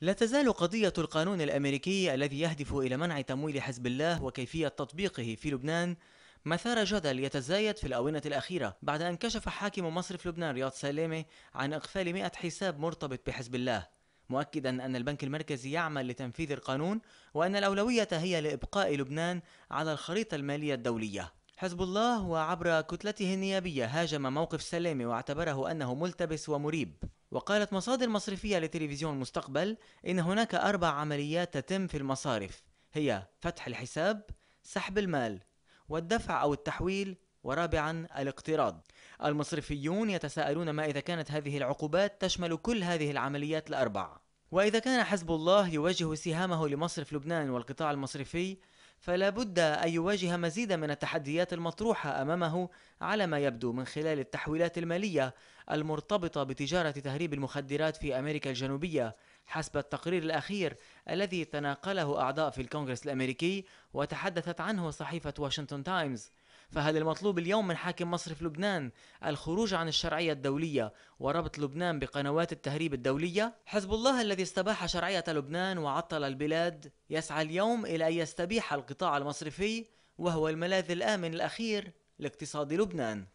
لا تزال قضية القانون الأمريكي الذي يهدف إلى منع تمويل حزب الله وكيفية تطبيقه في لبنان مثار جدل يتزايد في الآونة الأخيرة بعد أن كشف حاكم مصرف لبنان رياض سلامة عن إقفال 100 حساب مرتبط بحزب الله مؤكدا أن البنك المركزي يعمل لتنفيذ القانون وأن الأولوية هي لإبقاء لبنان على الخريطة المالية الدولية حزب الله وعبر كتلته النيابية هاجم موقف سلامة واعتبره أنه ملتبس ومريب وقالت مصادر مصرفية لتلفزيون المستقبل إن هناك أربع عمليات تتم في المصارف هي فتح الحساب سحب المال والدفع أو التحويل ورابعا الاقتراض المصرفيون يتساءلون ما إذا كانت هذه العقوبات تشمل كل هذه العمليات الأربع وإذا كان حزب الله يوجه سهامه لمصرف لبنان والقطاع المصرفي فلا بد أن يواجه مزيدا من التحديات المطروحة أمامه على ما يبدو من خلال التحويلات المالية المرتبطة بتجارة تهريب المخدرات في أمريكا الجنوبية حسب التقرير الأخير الذي تناقله أعضاء في الكونغرس الأمريكي وتحدثت عنه صحيفة واشنطن تايمز فهل المطلوب اليوم من حاكم مصرف لبنان الخروج عن الشرعية الدولية وربط لبنان بقنوات التهريب الدولية؟ حزب الله الذي استباح شرعية لبنان وعطل البلاد يسعى اليوم إلى أن يستبيح القطاع المصرفي وهو الملاذ الآمن الأخير لاقتصاد لبنان